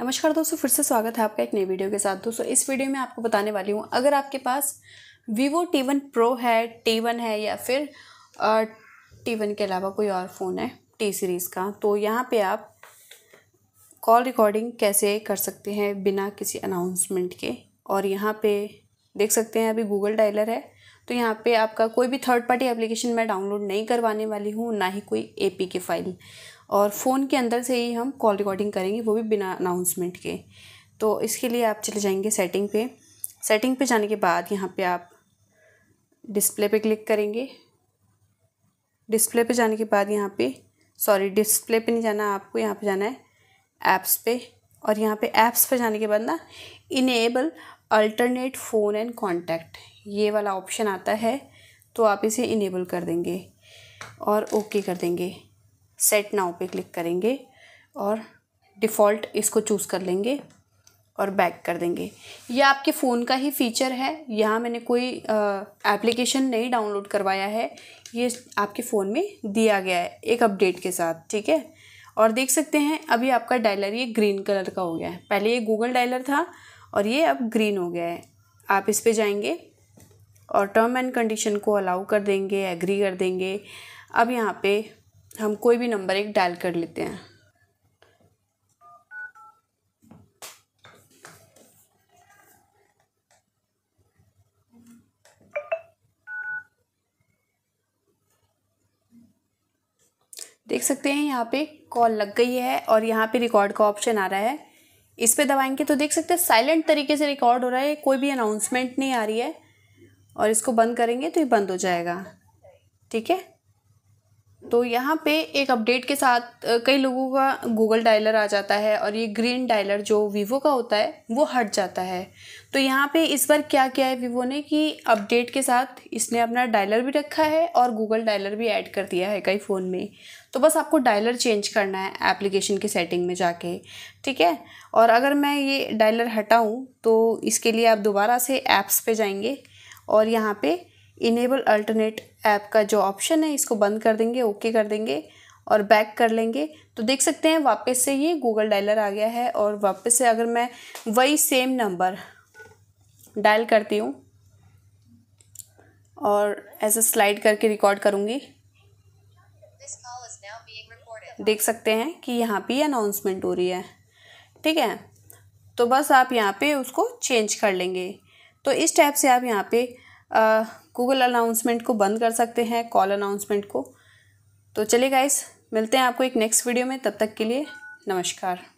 नमस्कार दोस्तों फिर से स्वागत है आपका एक नई वीडियो के साथ दोस्तों इस वीडियो में आपको बताने वाली हूँ अगर आपके पास वीवो टी वन प्रो है टी वन है या फिर टी वन के अलावा कोई और फ़ोन है टी सीरीज़ का तो यहाँ पे आप कॉल रिकॉर्डिंग कैसे कर सकते हैं बिना किसी अनाउंसमेंट के और यहाँ पे देख सकते हैं अभी गूगल डायलर है तो यहाँ पे आपका कोई भी थर्ड पार्टी एप्लीकेशन मैं डाउनलोड नहीं करवाने वाली हूँ ना ही कोई ए फ़ाइल और फ़ोन के अंदर से ही हम कॉल रिकॉर्डिंग करेंगे वो भी बिना अनाउंसमेंट के तो इसके लिए आप चले जाएंगे सेटिंग पे सेटिंग पे जाने के बाद यहाँ पे आप डिस्प्ले पे क्लिक करेंगे डिस्प्ले पे जाने के बाद यहाँ पे सॉरी डिस्प्ले पे नहीं जाना आपको यहाँ पे जाना है ऐप्स पे और यहाँ पे ऐप्स पे जाने के बाद ना enable alternate phone and contact ये वाला ऑप्शन आता है तो आप इसे इनेबल कर देंगे और ओके okay कर देंगे सेट नाउ पे क्लिक करेंगे और डिफ़ॉल्ट इसको चूज़ कर लेंगे और बैक कर देंगे ये आपके फ़ोन का ही फीचर है यहाँ मैंने कोई एप्लीकेशन नहीं डाउनलोड करवाया है ये आपके फ़ोन में दिया गया है एक अपडेट के साथ ठीक है और देख सकते हैं अभी आपका डायलर ये ग्रीन कलर का हो गया है पहले ये गूगल डायलर था और ये अब ग्रीन हो गया है आप इस पर जाएंगे और टर्म एंड कंडीशन को अलाउ कर देंगे एग्री कर देंगे अब यहाँ पे हम कोई भी नंबर एक डायल कर लेते हैं देख सकते हैं यहाँ पे कॉल लग गई है और यहाँ पे रिकॉर्ड का ऑप्शन आ रहा है इस पर दबाएंगे तो देख सकते हैं साइलेंट तरीके से रिकॉर्ड हो रहा है कोई भी अनाउंसमेंट नहीं आ रही है और इसको बंद करेंगे तो ये बंद हो जाएगा ठीक है तो यहाँ पे एक अपडेट के साथ कई लोगों का गूगल डायलर आ जाता है और ये ग्रीन डायलर जो वीवो का होता है वो हट जाता है तो यहाँ पे इस बार क्या किया है वीवो ने कि अपडेट के साथ इसने अपना डायलर भी रखा है और गूगल डायलर भी ऐड कर दिया है कई फ़ोन में तो बस आपको डायलर चेंज करना है एप्लीकेशन की सेटिंग में जाके ठीक है और अगर मैं ये डायलर हटाऊँ तो इसके लिए आप दोबारा से ऐप्स पर जाएंगे और यहाँ पर इनेबल अल्टरनेट ऐप का जो ऑप्शन है इसको बंद कर देंगे ओके कर देंगे और बैक कर लेंगे तो देख सकते हैं वापस से ये गूगल डायलर आ गया है और वापस से अगर मैं वही सेम नंबर डायल करती हूँ और ऐसे स्लाइड करके रिकॉर्ड करूँगी देख सकते हैं कि यहाँ पे अनाउंसमेंट हो रही है ठीक है तो बस आप यहाँ पे उसको चेंज कर लेंगे तो इस टाइप से आप यहाँ पे गूगल अनाउंसमेंट को बंद कर सकते हैं कॉल अनाउंसमेंट को तो चलिए गाइस मिलते हैं आपको एक नेक्स्ट वीडियो में तब तक के लिए नमस्कार